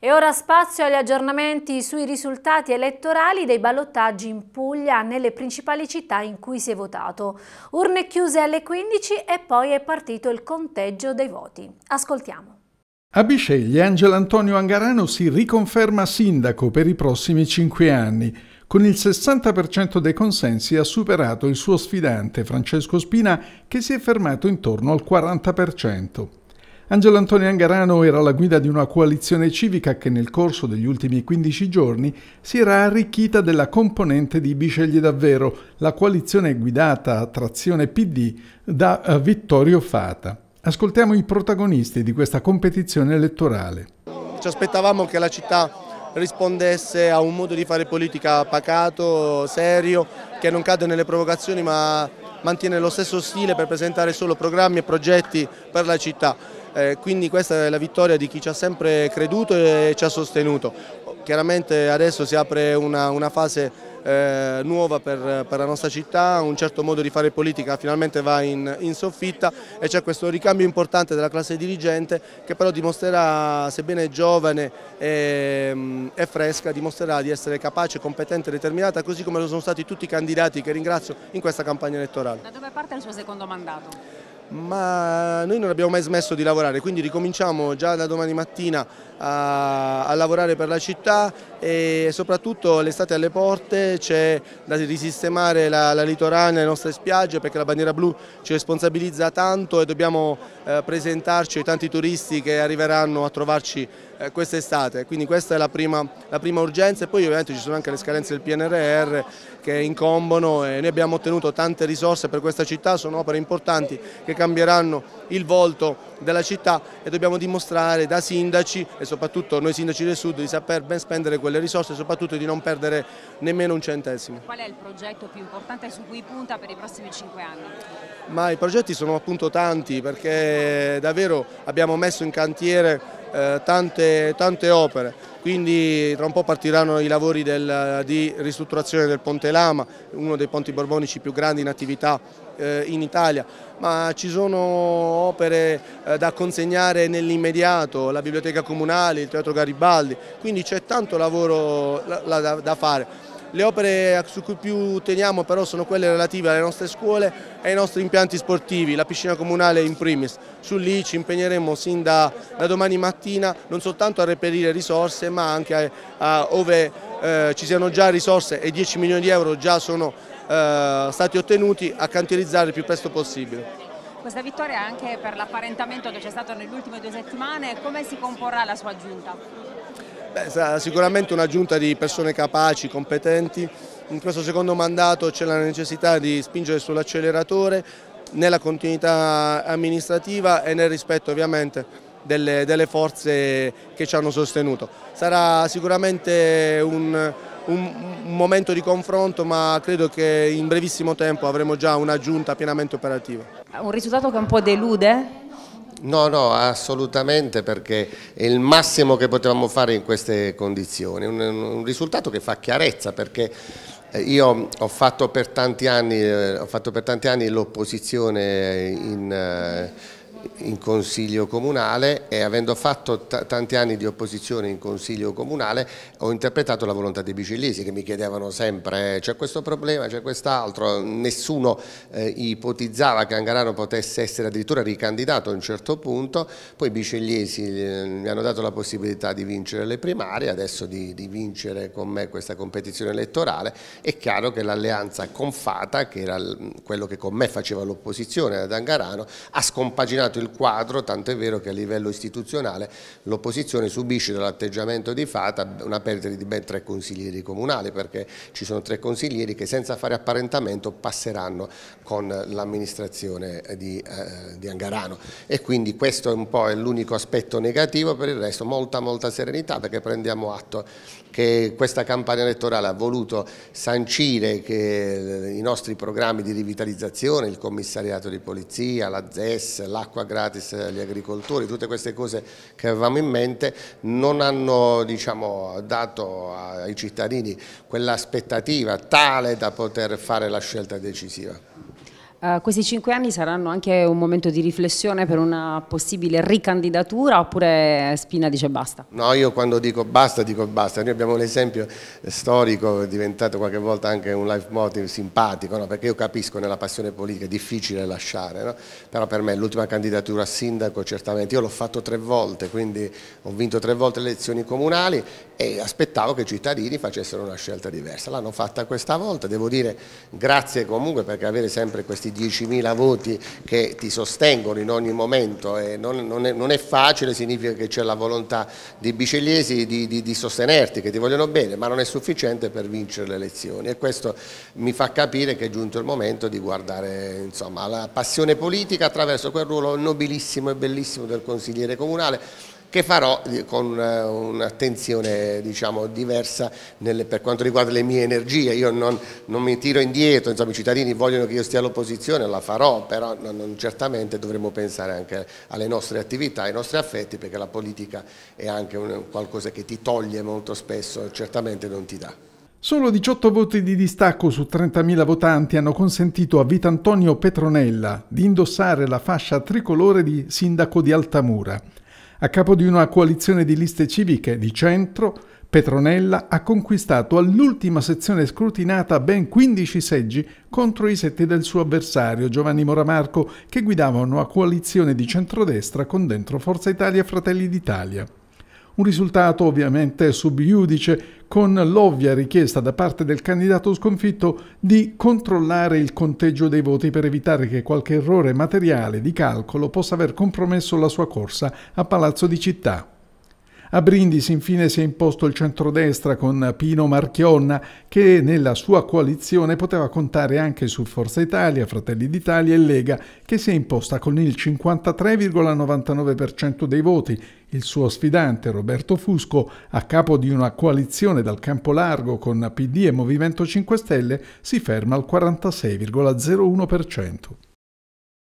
E ora spazio agli aggiornamenti sui risultati elettorali dei ballottaggi in Puglia nelle principali città in cui si è votato. Urne chiuse alle 15 e poi è partito il conteggio dei voti. Ascoltiamo. A Bisceglie Angelo Antonio Angarano si riconferma sindaco per i prossimi cinque anni. Con il 60% dei consensi ha superato il suo sfidante Francesco Spina che si è fermato intorno al 40%. Angelo Antonio Angarano era la guida di una coalizione civica che nel corso degli ultimi 15 giorni si era arricchita della componente di Bisceglie Davvero, la coalizione guidata a trazione PD da eh, Vittorio Fata. Ascoltiamo i protagonisti di questa competizione elettorale. Ci aspettavamo che la città rispondesse a un modo di fare politica pacato, serio, che non cade nelle provocazioni ma mantiene lo stesso stile per presentare solo programmi e progetti per la città. Eh, quindi questa è la vittoria di chi ci ha sempre creduto e ci ha sostenuto. Chiaramente adesso si apre una, una fase eh, nuova per, per, la nostra città, un certo modo di fare politica finalmente va in, in soffitta e c'è questo ricambio importante della classe dirigente che però dimostrerà, sebbene giovane e, mm, e fresca, dimostrerà di essere capace, competente e determinata, così come lo sono stati tutti i candidati che ringrazio in questa campagna elettorale. Da dove parte il suo secondo mandato? ma noi non abbiamo mai smesso di lavorare, quindi ricominciamo già da domani mattina a, a lavorare per la città, e soprattutto l'estate alle porte c'è da risistemare la, la litorana e le nostre spiagge perché la bandiera blu ci responsabilizza tanto e dobbiamo eh, presentarci ai tanti turisti che arriveranno a trovarci eh, quest'estate, quindi questa è la prima, la prima urgenza e poi ovviamente ci sono anche le scadenze del PNRR che incombono e noi abbiamo ottenuto tante risorse per questa città, sono opere importanti che cambieranno il volto della città e dobbiamo dimostrare da sindaci e soprattutto noi sindaci del sud di saper ben spendere questo quelle risorse e soprattutto di non perdere nemmeno un centesimo. Qual è il progetto più importante su cui punta per i prossimi cinque anni? Ma i progetti sono appunto tanti perché davvero abbiamo messo in cantiere eh, tante, tante, opere, quindi tra un po' partiranno i lavori del, di ristrutturazione del Ponte Lama, uno dei ponti borbonici più grandi in attività eh, in Italia, ma ci sono opere eh, da consegnare nell'immediato, la biblioteca comunale, il teatro Garibaldi, quindi c'è tanto lavoro la, la, da, da fare. Le opere su cui più teniamo però sono quelle relative alle nostre scuole e ai nostri impianti sportivi, la piscina comunale in primis. Su lì ci impegneremo sin da, da domani mattina non soltanto a reperire risorse ma anche a, a ove eh, ci siano già risorse e 10 milioni di euro già sono eh, stati ottenuti a cantierizzare il più presto possibile. Questa vittoria anche per l'apparentamento che c'è stato nelle ultime due settimane, come si comporrà la sua giunta? Beh, sarà sicuramente una giunta di persone capaci, competenti. In questo secondo mandato c'è la necessità di spingere sull'acceleratore nella continuità amministrativa e nel rispetto ovviamente delle, delle, forze che ci hanno sostenuto. Sarà sicuramente un, un, un momento di confronto ma credo che in brevissimo tempo avremo già una giunta pienamente operativa. Un risultato che un po' delude? No, no, assolutamente perché è il massimo che potevamo fare in queste condizioni, un, un risultato che fa chiarezza perché eh, io ho fatto per tanti anni, eh, anni l'opposizione in eh, in consiglio comunale e avendo fatto tanti anni di opposizione in consiglio comunale ho interpretato la volontà dei bicellesi che mi chiedevano sempre eh, c'è questo problema, c'è quest'altro, nessuno eh, ipotizzava che Angarano potesse essere addirittura ricandidato a un certo punto, poi i bicellesi eh, mi hanno dato la possibilità di vincere le primarie, adesso di, di vincere con me questa competizione elettorale, è chiaro che l'alleanza confata, che era quello che con me faceva l'opposizione ad Angarano, ha scompaginato cambiato il quadro, tant'è vero che a livello istituzionale l'opposizione subisce dall'atteggiamento di Fata una perdita di ben tre consiglieri comunali, perché ci sono tre consiglieri che senza fare apparentamento passeranno con l'amministrazione di, eh, di Angarano. E quindi questo è un po' l'unico aspetto negativo, per il resto molta molta serenità perché prendiamo atto che questa campagna elettorale ha voluto sancire che eh, i nostri programmi di rivitalizzazione, il commissariato di polizia, la ZES, l'acqua acqua gratis agli agricoltori, tutte queste cose che avevamo in mente non hanno diciamo, dato ai cittadini quell'aspettativa tale da poter fare la scelta decisiva. Uh, questi cinque anni saranno anche un momento di riflessione per una possibile ricandidatura oppure Spina dice basta? No, io quando dico basta dico basta, noi abbiamo l'esempio storico diventato qualche volta anche un life motive simpatico, no? perché io capisco nella passione politica è difficile lasciare, no? però per me l'ultima candidatura a sindaco certamente, io l'ho fatto tre volte, quindi ho vinto tre volte le elezioni comunali e aspettavo che i cittadini facessero una scelta diversa, l'hanno fatta questa volta, devo dire grazie comunque perché avere sempre questi questi 10.000 voti che ti sostengono in ogni momento e eh, non, non, è, non è, facile, significa che c'è la volontà dei bicelliesi di, di, di sostenerti, che ti vogliono bene, ma non è sufficiente per vincere le elezioni e questo mi fa capire che è giunto il momento di guardare insomma, la passione politica attraverso quel ruolo nobilissimo e bellissimo del consigliere comunale che farò eh, con eh, un'attenzione diciamo, diversa nelle, per quanto riguarda le mie energie. Io non, non mi tiro indietro, insomma, i cittadini vogliono che io stia all'opposizione, la farò, però non, non, certamente dovremmo pensare anche alle nostre attività, ai nostri affetti, perché la politica è anche un, qualcosa che ti toglie molto spesso, certamente non ti dà. Solo 18 voti di distacco su 30.000 votanti hanno consentito a Vitantonio Petronella di indossare la fascia tricolore di sindaco di Altamura. A capo di una coalizione di liste civiche di centro, Petronella ha conquistato all'ultima sezione scrutinata ben 15 seggi contro i sette del suo avversario Giovanni Moramarco, che guidava una coalizione di centrodestra con dentro Forza Italia e Fratelli d'Italia. Un risultato ovviamente subiudice con l'ovvia richiesta da parte del candidato sconfitto di controllare il conteggio dei voti per evitare che qualche errore materiale di calcolo possa aver compromesso la sua corsa a Palazzo di Città. A Brindisi infine si è imposto il centrodestra con Pino Marchionna che nella sua coalizione poteva contare anche su Forza Italia, Fratelli d'Italia e Lega che si è imposta con il 53,99% dei voti. Il suo sfidante Roberto Fusco, a capo di una coalizione dal campo largo con PD e Movimento 5 Stelle, si ferma al 46,01%.